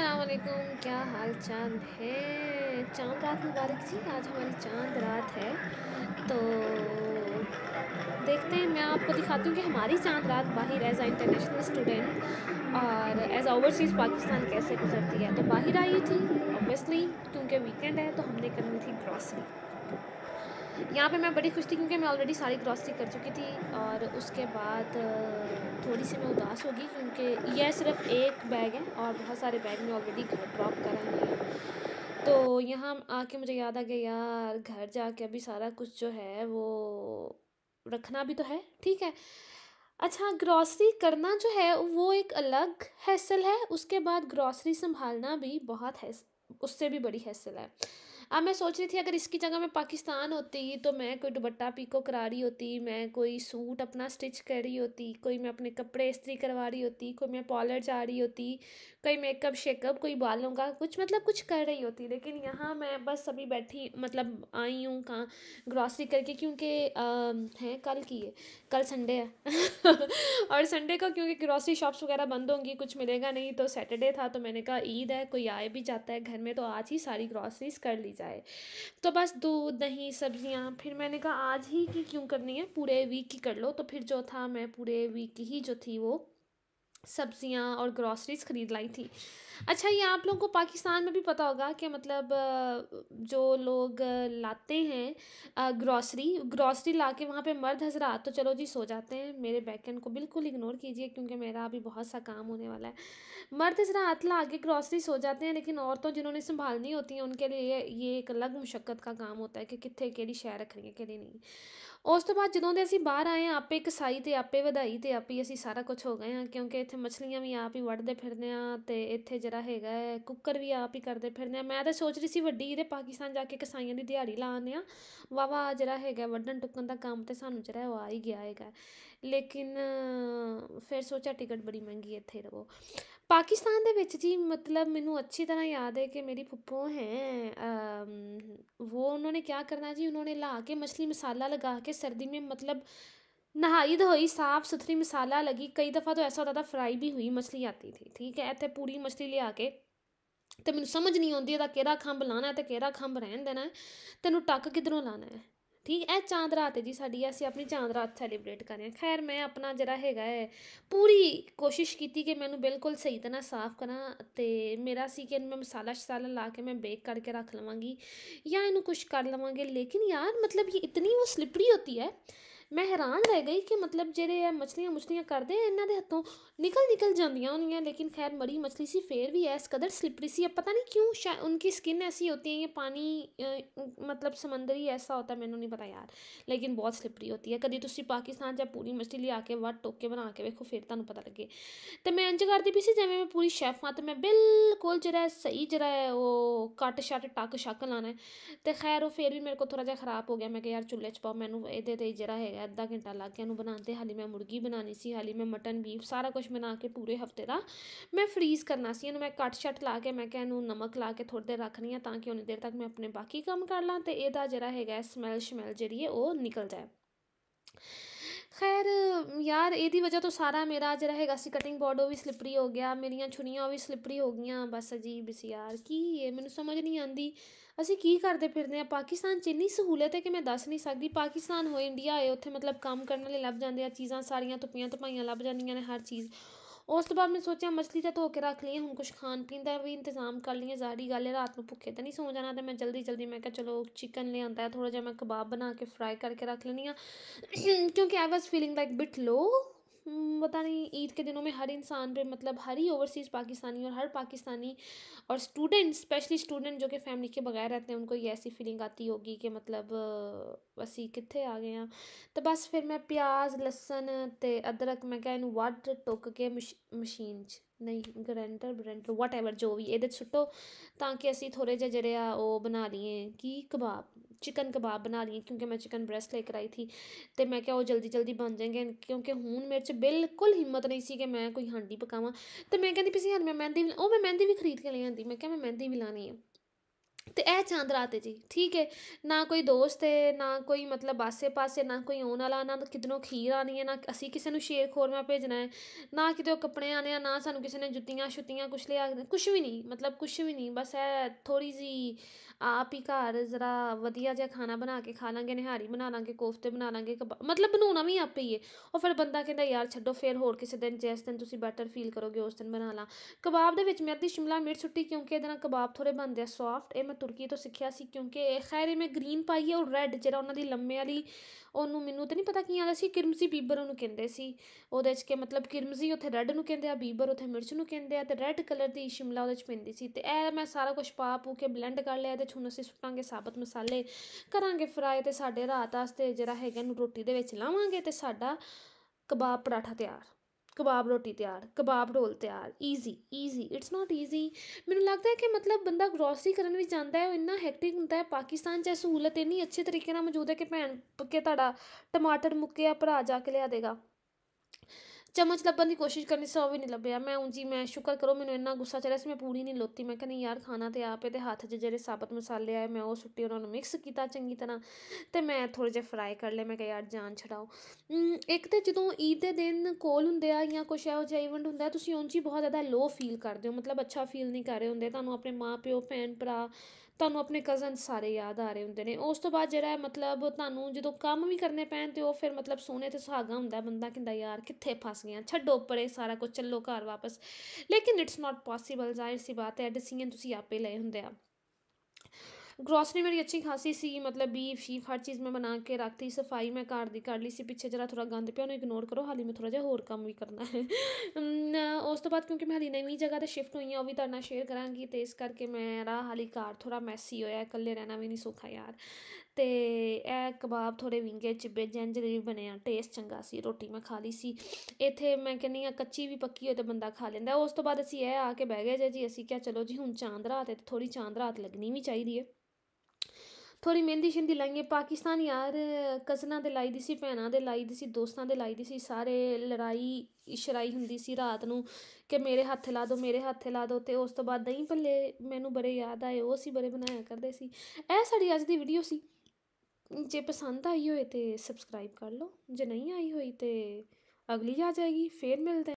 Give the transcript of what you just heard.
असलकुम क्या हाल चांद है चांद रात मुबारक जी आज हमारी चांद रात है तो देखते हैं मैं आपको दिखाती हूँ कि हमारी चांद रात बाहर एज आ इंटरनेशनल स्टूडेंट और एज ओवरसीज़ पाकिस्तान कैसे गुजरती है तो बाहर आई थी ऑब्वियसली क्योंकि वीकेंड है तो हमने करनी थी ग्रॉसरी यहाँ पे मैं बड़ी खुश थी क्योंकि मैं ऑलरेडी सारी ग्रॉसरी कर चुकी थी और उसके बाद थोड़ी सी मैं उदास होगी क्योंकि यह सिर्फ एक बैग है और बहुत सारे बैग में ऑलरेडी घर ड्रॉप करा हुए है तो यहाँ आके मुझे याद आ गया यार घर जाके अभी सारा कुछ जो है वो रखना भी तो है ठीक है अच्छा ग्रॉसरी करना जो है वो एक अलग हैसल है उसके बाद ग्रॉसरी संभालना भी बहुत है उससे भी बड़ी हैसल है अब मैं सोच रही थी अगर इसकी जगह मैं पाकिस्तान होती तो मैं कोई दुबट्टा पीको करा रही होती मैं कोई सूट अपना स्टिच कर रही होती कोई मैं अपने कपड़े इस्त्री करवा रही होती कोई मैं पॉलर जा रही होती कोई मेकअप शेकअप कोई बालों का कुछ मतलब कुछ कर रही होती लेकिन यहाँ मैं बस अभी बैठी मतलब आई हूँ कहाँ ग्रॉसरी करके क्योंकि हैं कल की है कल संडे है और संडे को क्योंकि ग्रॉसरी शॉप्स वगैरह बंद होंगी कुछ मिलेगा नहीं तो सैटरडे था तो मैंने कहा ईद है कोई आए भी जाता है घर में तो आज ही सारी ग्रॉसरीज कर ली जाए तो बस दूध दही सब्जियां फिर मैंने कहा आज ही की क्यों करनी है पूरे वीक की कर लो तो फिर जो था मैं पूरे वीक की ही जो थी वो सब्जियाँ और ग्रॉसरीज़ ख़रीद लाई थी अच्छा ये आप लोगों को पाकिस्तान में भी पता होगा कि मतलब जो लोग लाते हैं ग्रॉसरी ग्रॉसरी ला के वहाँ पर मर्द हजरात तो चलो जी सो जाते हैं मेरे बैकेंड को बिल्कुल इग्नोर कीजिए क्योंकि मेरा अभी बहुत सा काम होने वाला है मर्द हजरात ला के ग्रॉसरी सो जाते हैं लेकिन औरतों जिन्होंने संभालनी होती हैं उनके लिए ये एक अलग मुशक्क़त का काम होता है कि कितने लिए शह रखनी है केड़ी नहीं उस तो बाद जो ਜਦੋਂ ਦੇ आए आपे ਆਏ ਆਪੇ ਕਸਾਈ ਤੇ ਆਪੇ ਵਧਾਈ ਤੇ ਆਪੇ सारा कुछ हो गए हैं क्योंकि ਕਿਉਂਕਿ ਇੱਥੇ ਮੱਛਲੀਆਂ ਵੀ ਆਪ ਹੀ ਵੱਢਦੇ ਫਿਰਦੇ ਆ ਤੇ ਇੱਥੇ ਜਿਹੜਾ ਹੈਗਾ ਕੁੱਕਰ ਵੀ ਆਪ ਹੀ ਕਰਦੇ ਫਿਰਦੇ ਆ ਮੈਂ ਤਾਂ ਸੋਚ ਰਹੀ ਸੀ ਵੱਡੀ ਇਹਦੇ ਪਾਕਿਸਤਾਨ ਜਾ ਕੇ ਕਸਾਈਆਂ ਦੀ ਦਿਹਾੜੀ ਲਾਉਂਦੇ ਆ ਵਾਵਾ ਜਿਹੜਾ ਹੈਗਾ ਵੱਢਣ ਟੁੱਕਣ ਦਾ ਕੰਮ ਤੇ ਸਾਨੂੰ ਜਿਹੜਾ ਉਹ ਆ ਹੀ ਗਿਆ ਹੈਗਾ ਲੇਕਿਨ ਫਿਰ ਸੋਚਿਆ ਟਿਕਟ ਬੜੀ ਮਹਿੰਗੀ ਇੱਥੇ ਰਵੋ ਪਾਕਿਸਤਾਨ ਦੇ ਵਿੱਚ ਜੀ ਮਤਲਬ ਮੈਨੂੰ ਅੱਛੀ ਤਰ੍ਹਾਂ ਯਾਦ ਹੈ ਕਿ ਮੇਰੀ ਫੁੱਫੋ ਹੈ ਉਹ ਉਹਨਾਂ ਨੇ ਕੀ ਕਰਨਾ ਜੀ ਉਹਨਾਂ ਨੇ ਲਾ ਕੇ ਮਛਲੀ ਮਸਾਲਾ ਲਗਾ ਕੇ ਸਰਦੀ ਵਿੱਚ ਮਤਲਬ ਨਹਾਈ ਧੋਈ ਸਾਫ ਸੁਥਰੀ ਮਸਾਲਾ ਲਗੀ ਕਈ ਦਫਾ ਤਾਂ ਐਸਾ ਹੁੰਦਾ ਤਾਂ ਫਰਾਈ ਵੀ ਹੋਈ ਮਛਲੀ ਆਤੀ ਥੀ ਠੀਕ ਹੈ ਇੱਥੇ ਪੂਰੀ ਮਛਲੀ ਲਿਆ ਕੇ ਤੇ ਮੈਨੂੰ ਸਮਝ ਨਹੀਂ ਆਉਂਦੀ ਇਹਦਾ ਕਿਹੜਾ ਖੰਭ ਲਾਣਾ ਹੈ ਤੇ ਕਿਹੜਾ ਖੰਭ ਰਹਿਣ ਦੇਣਾ ਤੈਨੂੰ ਟੱਕ ਕਿਧਰੋਂ ਲਾਣਾ ਹੈ ਠੀਕ ਇਹ ਚਾਂਦ ਰਾਤ ਹੈ ਜੀ ਸਾਡੀ ਅਸੀਂ ਆਪਣੀ ਚਾਂਦ ਰਾਤ ਸੈਲੀਬ੍ਰੇਟ ਕਰ ਰਹੇ ਹਾਂ ਖੈਰ ਮੈਂ ਆਪਣਾ ਜਿਹੜਾ ਹੈਗਾ ਹੈ ਪੂਰੀ ਕੋਸ਼ਿਸ਼ ਕੀਤੀ ਕਿ ਮੈਨੂੰ ਬਿਲਕੁਲ ਸਹੀ ਤਰ੍ਹਾਂ ਸਾਫ਼ ਕਰਾਂ ਤੇ ਮੇਰਾ ਸੀ ਕਿ ਮੈਂ ਮਸਾਲਾ ਸ਼ਸਾਲਾ ਲਾ ਕੇ ਮੈਂ ਬੇਕ ਕਰਕੇ ਰੱਖ ਲਵਾਂਗੀ ਜਾਂ ਇਹਨੂੰ ਕੁਝ ਕਰ ਲਵਾਂਗੇ ਲੇਕਿਨ ਯਾਰ ਮਤਲਬ ਇਹ ਇਤਨੀ ਉਹ ਸਲਿਪਰੀ ਹੁੰਦੀ ਹੈ ਮੈਂ ਹੈਰਾਨ ਰਹਿ ਗਈ ਕਿ ਮਤਲਬ ਜਿਹੜੇ ਇਹ ਮਛਲੀਆਂ ਮੁਛਲੀਆਂ ਕਰਦੇ ਆ ਇਹਨਾਂ ਦੇ ਹੱਥੋਂ ਨਿਕਲ ਨਿਕਲ ਜਾਂਦੀਆਂ ਹੁੰਦੀਆਂ ਲੇਕਿਨ ਖੈਰ ਮਰੀ ਮਛਲੀ ਸੀ ਫੇਰ ਵੀ ਐਸ ਕਦਰ ਸਲਿਪਰੀ ਸੀ ਪਤਾ ਨਹੀਂ ਕਿਉਂ शायद उनकी स्किन ऐसी होती है ये पानी मतलब समंदरी ऐसा होता है मैंने नहीं पता यार लेकिन बहुत ਸਲਿਪਰੀ ਹੁੰਦੀ ਹੈ ਕਦੀ ਤੁਸੀਂ ਪਾਕਿਸਤਾਨ ਜਾਂ ਪੂਰੀ ਮਛਲੀ ਲਿਆ ਕੇ ਵੱਟ ਟੋਕ ਕੇ ਬਣਾ ਕੇ ਵੇਖੋ ਫਿਰ ਤੁਹਾਨੂੰ ਪਤਾ ਲੱਗੇ ਤੇ ਮੈਂ ਇੰਜ ਕਰਦੀ ਪਈ ਸੀ ਜਿਵੇਂ ਮੈਂ ਪੂਰੀ ਸ਼ੈਫ ਹਾਂ ਤੇ ਮੈਂ ਬਿਲਕੁਲ ਜਿਹੜਾ ਸਹੀ ਜਿਹੜਾ ਉਹ ਕੱਟ ਸ਼ਟ ਟੱਕ ਸ਼ੱਕ ਲਾਣਾ ਤੇ ਖੈਰ ਉਹ ਫੇਰ ਵੀ ਮੇਰੇ ਕੋਲ ਥੋੜਾ ਜਿਹਾ ਖਰਾਬ ਹੋ ਗਿਆ ਮੈਂ ਕਿਹਾ ਯਾਰ ਚੁੱਲ੍ਹੇ 'ਚ ਪਾਓ ਮੈਨੂੰ ਇਹਦੇ ਤੇ ਜਿਹੜਾ ਹੈਗਾ ਅੱਧਾ ਘੰਟਾ ਲੱਗ ਗਿਆ ਨੂੰ ਬਣਾਉਂਦੇ ਹਾਲੀ ਮੈਂ ਮੁਰਗੀ ਬਣਾਣੀ ਸੀ ਹਾਲੀ ਮੈਂ ਮਟਨ ਬੀਫ ਸਾਰਾ ਕੁਝ ਬਣਾ ਕੇ ਪੂਰੇ ਹਫਤੇ ਦਾ ਮੈਂ ਫਰੀਜ਼ ਕਰਨਾ ਸੀ ਇਹਨੂੰ ਮੈਂ ਕੱਟ ਛੱਟ ਲਾ ਕੇ ਮੈਂ ਕਹਿੰਨੂੰ ਇਹਨੂੰ ਨਮਕ ਲਾ ਕੇ ਥੋੜੇ ਦੇਰ ਰੱਖਣੀ ਆ ਤਾਂ ਕਿ ਉਹਨੇ ਦੇਰ ਤੱਕ ਮੈਂ ਆਪਣੇ ਬਾਕੀ ਕੰਮ ਕਰ ਲਾਂ ਤੇ ਇਹਦਾ ਜਿਹੜਾ ਹੈਗਾ ਸਮੈਲ ਸ਼ਮੈਲ ਜਿਹੜੀ ਹੈ ਉਹ ਨਿਕਲ ਜਾਏ ਖੈਰ ਯਾਰ ਇਹਦੀ ਵਜ੍ਹਾ ਤੋਂ ਸਾਰਾ ਮੇਰਾ ਜਿਹੜਾ ਹੈਗਾ ਸੀ ਕਟਿੰਗ ਬੋਰਡ ਉਹ ਵੀ ਸਲਿਪਰੀ ਹੋ ਗਿਆ ਮੇਰੀਆਂ ਛੁਰੀਆਂ ਉਹ ਵੀ ਸਲਿਪਰੀ ਹੋ ਗਈਆਂ ਬਸ ਅਜੀਬ ਸੀ ਯਾਰ ਕੀ ਇਹ ਮੈਨੂੰ ਸਮਝ ਨਹੀਂ ਆਂਦੀ ਅਸੀਂ ਕੀ ਕਰਦੇ ਫਿਰਦੇ ਆ ਪਾਕਿਸਤਾਨ ਚ ਇੰਨੀ ਸਹੂਲਤ ਹੈ ਕਿ ਮੈਂ ਦੱਸ ਨਹੀਂ ਸਕਦੀ ਪਾਕਿਸਤਾਨ ਹੋਏ ਇੰਡੀਆ ਆਏ ਉੱਥੇ ਮਤਲਬ ਕੰਮ ਕਰਨ ਵਾਲੇ ਲੱਭ ਜਾਂਦੇ ਆ ਚੀਜ਼ਾਂ ਸਾਰੀਆਂ ਤੁਪੀਆਂ ਤਪਾਈਆਂ ਲੱਭ ਜਾਂਦੀਆਂ ਨੇ ਹਰ ਚੀਜ਼ ਉਸ ਤੋਂ ਬਾਅਦ ਮੈਂ ਸੋਚਿਆ ਮਛਲੀ ਤਾਂ ਧੋ ਕੇ ਰੱਖ ਲਈ ਹੁਣ ਕੁਝ ਖਾਣ ਪੀਣ ਦਾ ਵੀ ਇੰਤਜ਼ਾਮ ਕਰ ਲਈਏ ਜ਼ਾਰੀ ਗੱਲ ਹੈ ਰਾਤ ਨੂੰ ਭੁੱਖੇ ਤਾਂ ਨਹੀਂ ਸੌ ਜਾਣਾ ਤੇ ਮੈਂ ਜਲਦੀ ਜਲਦੀ ਮੈਂ ਕਿਹਾ ਚਲੋ ਚਿਕਨ ਲਿਆਂਦਾ ਥੋੜਾ ਜਿਹਾ ਮੈਂ ਕਬਾਬ ਬਣਾ ਕੇ ਫਰਾਈ ਕਰਕੇ ਰੱਖ ਲੈਣੀ ਆ ਕਿਉਂਕਿ I was feeling like bit low पता नहीं ईद के दिनों में हर इंसान पे मतलब हर ही ओवरसीज़ पाकिस्तानी और हर पाकिस्तानी और स्टूडेंट स्पेशली स्टूडेंट जो कि फैमिली के बगैर रहते हैं उनको ये ऐसी फीलिंग आती होगी कि मतलब असी कितने आ गए हैं तो बस फिर मैं प्याज लसन ਤੇ ਅਦਰਕ ਮੈਂ ਕਿਹਾ ਇਹਨੂੰ ਵੱਢ ਟੁੱਕ ਕੇ ਮਸ਼ੀਨ 'ਚ ਨਹੀਂ ਗ੍ਰੈਂਡਰ ਬ੍ਰੈਂਡਰ ਵਾਟ ਐਵਰ ਜੋ ਵੀ ਇਹਦੇ 'ਚ ਸੁੱਟੋ ਤਾਂ ਕਿ ਅਸੀਂ ਥੋੜੇ ਜਿਹਾ ਜਿਹੜੇ ਆ ਉਹ ਬਣਾ ਲਈਏ ਕੀ ਕਬਾਬ ਚਿਕਨ ਕਬਾਬ ਬਣਾ ਲਈ ਕਿਉਂਕਿ ਮੈਂ ਚਿਕਨ ਬ੍ਰੈਸਟ ਲੈ ਕੇ ਆਈ ਥੀ ਤੇ ਮੈਂ ਕਿਹਾ ਉਹ ਜਲਦੀ ਜਲਦੀ ਬਣ ਜਾਣਗੇ ਕਿਉਂਕਿ ਹੁਣ ਮੇਰੇ 'ਚ ਬਿਲਕੁਲ ਹਿੰਮਤ ਨਹੀਂ ਸੀ ਕਿ ਮੈਂ ਕੋਈ ਹਾਂਡੀ ਪਕਾਵਾਂ ਤੇ ਮੈਂ ਕਹਿੰਦੀ ਪਈ ਸੀ ਮੈਂ ਮਹਿੰਦੀ ਉਹ ਮੈਂ ਮਹਿੰਦੀ ਵੀ ਖਰੀਦ ਕੇ ਲੈ ਆਂਦੀ ਮੈਂ ਕਿਹਾ ਮੈਂ ਮਹਿੰਦੀ ਵੀ ਲਾਣੀ ਹੈ ਤੇ ਇਹ ਚਾਂਦ ਰਾਤ ਹੈ ਜੀ ਠੀਕ ਹੈ ਨਾ ਕੋਈ ਦੋਸਤ ਹੈ ਨਾ ਕੋਈ ਮਤਲਬ ਆਸੇ ਪਾਸੇ ਨਾ ਕੋਈ ਆਉਣ ਵਾਲਾ ਨਾ ਕਿਦਨੋਂ ਖੀਰ ਆਣੀ ਹੈ ਨਾ ਅਸੀਂ ਕਿਸੇ ਨੂੰ ਸ਼ੇਰ ਖੋਰਮਾ ਭੇਜਣਾ ਹੈ ਨਾ ਕਿਤੇ ਕੱਪੜੇ ਆਣੇ ਆ ਨਾ ਸਾਨੂੰ ਕਿਸੇ ਨੇ ਜੁੱਤੀਆਂ ਛੁੱਤੀਆਂ ਕੁਛ ਲਿਆ ਕੁਛ ਵੀ ਨਹੀਂ ਮਤਲਬ ਕੁਛ ਵੀ ਨਹੀਂ ਬਸ ਇਹ ਥੋੜੀ ਜੀ ਆਪ ਹੀ ਘਰ ਜ਼ਰਾ ਵਧੀਆ ਜਿਹਾ ਖਾਣਾ ਬਣਾ ਕੇ ਖਾ ਲਾਂਗੇ ਨਿਹਾਰੀ ਬਣਾ ਲਾਂਗੇ ਕੋਫਤੇ ਬਣਾ ਲਾਂਗੇ ਮਤਲਬ ਬਣਾਉਣਾ ਵੀ ਆਪੇ ਹੀ ਹੈ ਉਹ ਫਿਰ ਬੰਦਾ ਕਹਿੰਦਾ ਯਾਰ ਛੱਡੋ ਫੇਰ ਹੋਰ ਕਿਸੇ ਦਿਨ ਜਿਸ ਦਿਨ ਤੁਸੀਂ ਬੈਟਰ ਫੀਲ ਕਰੋਗੇ ਉਸ ਦਿਨ ਬਣਾ ਲਾਂ ਕਬਾਬ ਦੇ ਵਿੱਚ ਮੈਂ ਅੱਧੀ ਸ਼ਿਮਲਾ ਮਿਰਚ ਸੁੱਟੀ ਕਿਉਂਕਿ ਇਹਦੇ ਨਾਲ ਕਬਾਬ ਥੋੜੇ ਬਣਦੇ ਆ ਸੌਫਟ ਇਹ ਮੈਂ ਤੁਰਕੀ ਤੋਂ ਸਿੱਖਿਆ ਸੀ ਕਿਉਂਕਿ ਇਹ ਖੈਰ ਇਹ ਮੈਂ ਗ੍ਰੀਨ ਪਾਈ ਹੈ ਔਰ ਰੈੱਡ ਜਿਹੜਾ ਉਹਨਾਂ ਦੀ ਲੰਮੇ ਵਾਲੀ ਉਹਨੂੰ ਮੈਨੂੰ ਤਾਂ ਨਹੀਂ ਪਤਾ ਕੀ ਆਂਦਾ ਸੀ ਕਿਰਮਜ਼ੀ ਬੀਬਰ ਉਹਨੂੰ ਕਹਿੰਦੇ ਸੀ ਉਹਦੇ ਚ ਕਿ ਮਤਲਬ ਕਿਰਮਜ਼ੀ ਉੱਥੇ ਰੈੱਡ ਨੂੰ ਕਹਿੰਦੇ ਆ ਬੀਬਰ ਉੱਥੇ ਮਿਰਚ ਨੂੰ ਕਹਿੰਦੇ ਆ ਤੇ ਰੈੱਡ ਕਲਰ ਦੀ ਸ਼ਿਮਲਾ ਉਹਦੇ ਚ ਪੈਂਦੀ ਸੀ ਤੇ ਇਹ ਮੈਂ ਸਾਰਾ ਕੁਝ ਪਾ ਪੂ ਕੇ ਬਲੈਂਡ ਕਰ ਲਿਆ ਵਿੱਚ ਹੁਣ ਅਸੀਂ ਸੁੱਟਾਂਗੇ ਸਾਬਤ ਮਸਾਲੇ ਕਰਾਂਗੇ ਫਰਾਈ ਤੇ ਸਾਡੇ ਰਾਤ ਵਾਸਤੇ ਜਿਹੜਾ ਹੈਗਾ ਨੂੰ ਰੋਟੀ ਦੇ ਵਿੱਚ ਲਾਵਾਂਗੇ ਤੇ ਸਾਡਾ ਕਬਾਬ ਪਰਾਠਾ ਤਿਆਰ ਕਬਾਬ ਰੋਟੀ ਤਿਆਰ ਕਬਾਬ ਰੋਲ ਤਿਆਰ easy easy it's not easy ਮੈਨੂੰ ਲੱਗਦਾ ਹੈ ਕਿ ਮਤਲਬ ਬੰਦਾ ਗਰੋਸਰੀ ਕਰਨ ਵੀ ਜਾਂਦਾ ਹੈ ਉਹ ਇੰਨਾ ਹੈਕਟਿਕ ਹੁੰਦਾ ਹੈ ਪਾਕਿਸਤਾਨ 'ਚ ਸਹੂਲਤ ਇੰਨੀ ਅੱਛੇ ਤਰੀਕੇ ਨਾਲ ਮੌਜੂਦ ਹੈ ਕਿ ਭੈਣ ਪੱਕੇ ਤੁਹਾਡਾ ਟਮਾਟਰ ਮੁੱਕੇ ਆ ਭਰਾ ਜਾ ਕੇ ਲਿਆ ਦੇਗਾ ਚਮਚ ਲੱਭਣ ਦੀ ਕੋਸ਼ਿਸ਼ ਕਰਨੀ ਉਹ ਵੀ ਨਹੀਂ ਲੱਭਿਆ ਮੈਂ ਉਂਜੀ ਮੈਂ ਸ਼ੁਕਰ ਕਰੋ ਮੈਨੂੰ ਇੰਨਾ ਗੁੱਸਾ ਚੜਿਆ ਸੀ ਮੈਂ ਪੂਰੀ ਨਹੀਂ ਲੋਤੀ ਮੈਂ ਕਹਿੰਦੀ ਯਾਰ ਖਾਣਾ ਤੇ ਆਪੇ ਤੇ ਹੱਥ 'ਚ ਜਿਹੜੇ ਸਾਬਤ ਮਸਾਲੇ ਆਏ ਮੈਂ ਉਹ ਸੁੱਟੀ ਉਹਨਾਂ ਨੂੰ ਮਿਕਸ ਕੀਤਾ ਚੰਗੀ ਤਰ੍ਹਾਂ ਤੇ ਮੈਂ ਥੋੜੇ ਜਿਹਾ ਫਰਾਈ ਕਰ ਲਏ ਮੈਂ ਕਿਹਾ ਯਾਰ ਜਾਨ ਛਡਾਓ ਇੱਕ ਤੇ ਜਦੋਂ ਈਦ ਦੇ ਦਿਨ ਕੋਲ ਹੁੰਦੇ ਆ ਜਾਂ ਕੁਛ ਇਹੋ ਜਿਹਾ ਇਵੈਂਟ ਹੁੰਦਾ ਤੁਸੀਂ ਉਂਝ ਬਹੁਤ ਜ਼ਿਆਦਾ ਲੋ ਫੀਲ ਕਰਦੇ ਹੋ ਮਤਲਬ ਅੱਛਾ ਫੀਲ ਨਹੀਂ ਕਰ ਰਹੇ ਹੁੰਦੇ ਤੁਹਾਨੂੰ ਆਪਣੇ ਮਾਪਿਓ ਭੈਣ ਭਰਾ ਤੁਹਾਨੂੰ ਆਪਣੇ ਕਜ਼ਨ ਸਾਰੇ ਯਾਦ ਆ ਰਹੇ ਹੁੰਦੇ ਨੇ ਉਸ ਤੋਂ ਬਾਅਦ ਜਿਹੜਾ ਮਤਲਬ ਤੁਹਾਨੂੰ ਜਦੋਂ ਕੰਮ ਵੀ ਕਰਨੇ ਪੈਣ ਤੇ ਉਹ ਫਿਰ ਮਤਲਬ ਸੋਨੇ ਤੇ ਸੁਹਾਗਾ ਹੁੰਦਾ ਬੰਦਾ ਕਹਿੰਦਾ ਯਾਰ ਕਿੱਥੇ ਫਸ ਹਾਜ਼ਰੀਆਂ ਛੱਡੋ ਪਰੇ ਸਾਰਾ ਕੁਝ ਚੱਲੋ ਘਰ ਵਾਪਸ ਲੇਕਿਨ ਇਟਸ ਨਾਟ ਪੋਸੀਬਲ ਜ਼ਾਹਿਰ ਸੀ ਬਾਤ ਹੈ ਡਿਸੀਜਨ ਤੁਸੀਂ ਆਪੇ ਲਏ ਹੁੰਦੇ ਆ ग्रॉसरी मेरी अच्छी खासी सी मतलब बीफ शीफ हर चीज़ मैं बना के रखती सफाई मैं घर की कर ली सी पिछे जरा थोड़ा गंद पे उन्हें इग्नोर करो हाली मैं थोड़ा जहा होर काम भी करना है उस तो बाद क्योंकि मैं हाली नवी जगह तो शिफ्ट हुई हाँ वो भी तरह शेयर कराँगी तो इस करके मेरा हाली घर थोड़ा मैसी होया कल्ले रहना भी नहीं सौखा यार ਤੇ ਇਹ ਕਬਾਬ ਥੋੜੇ ਵਿੰਗੇ ਚਿੱਬੇ ਜੰਝ ਦੇ ਵੀ ਬਣੇ ਆ ਟੇਸ ਚੰਗਾ ਸੀ ਰੋਟੀ ਮੈਂ ਖਾ ਲਈ ਸੀ ਇੱਥੇ ਮੈਂ ਕਹਿੰਨੀ ਆ ਕੱਚੀ ਵੀ ਪੱਕੀ ਹੋਏ ਤੇ ਬੰਦਾ ਖਾ ਲੈਂਦਾ ਉਸ ਤੋਂ ਬਾਅਦ ਅਸੀਂ ਇਹ ਆ ਕੇ ਬਹਿ ਗਏ ਜੇ ਜੀ ਅਸੀਂ ਕਿਹਾ ਚਲੋ ਜੀ ਹੁਣ ਚਾਂਦ ਰਾਤ ਹੈ ਤੇ ਥੋੜੀ ਚਾਂਦ ਰਾਤ ਲੱਗਣੀ ਵੀ ਚਾਹੀਦੀ ਹੈ ਥੋੜੀ ਮਹਿੰਦੀ ਸ਼ਿੰਦੀ ਲਾਈਏ ਪਾਕਿਸਤਾਨ ਯਾਰ ਕਜ਼ਨਾਂ ਦੇ ਲਾਈ ਦੀ ਸੀ ਭੈਣਾਂ ਦੇ ਲਾਈ ਦੀ ਸੀ ਦੋਸਤਾਂ ਦੇ ਲਾਈ ਦੀ ਸੀ ਸਾਰੇ ਲੜਾਈ ਇਸ਼ਰਾਈ ਹੁੰਦੀ ਸੀ ਰਾਤ ਨੂੰ ਕਿ ਮੇਰੇ ਹੱਥ ਲਾ ਦਿਓ ਮੇਰੇ ਹੱਥੇ ਲਾ ਦਿਓ ਤੇ ਉਸ ਤੋਂ ਬਾਅਦ ਦਹੀਂ ਭੱਲੇ ਮੈਨੂੰ ਬੜੇ ਯਾਦ ਆਏ ਉਹ ਸੀ ਬੜੇ ਬਣਾਇਆ ਕਰਦੇ ਸੀ ਇਹ ਸਾਡੀ ਅੱਜ ਦੀ ਵੀਡੀਓ ਸੀ ਜੇ ਪਸੰਦ ਆਈ ਹੋਏ ਤੇ ਸਬਸਕ੍ਰਾਈਬ ਕਰ ਲਓ ਜੇ ਨਹੀਂ ਆਈ ਹੋਈ ਤੇ ਅਗਲੀ ਆ ਜਾਏਗੀ ਫੇਰ ਮਿਲਦੇ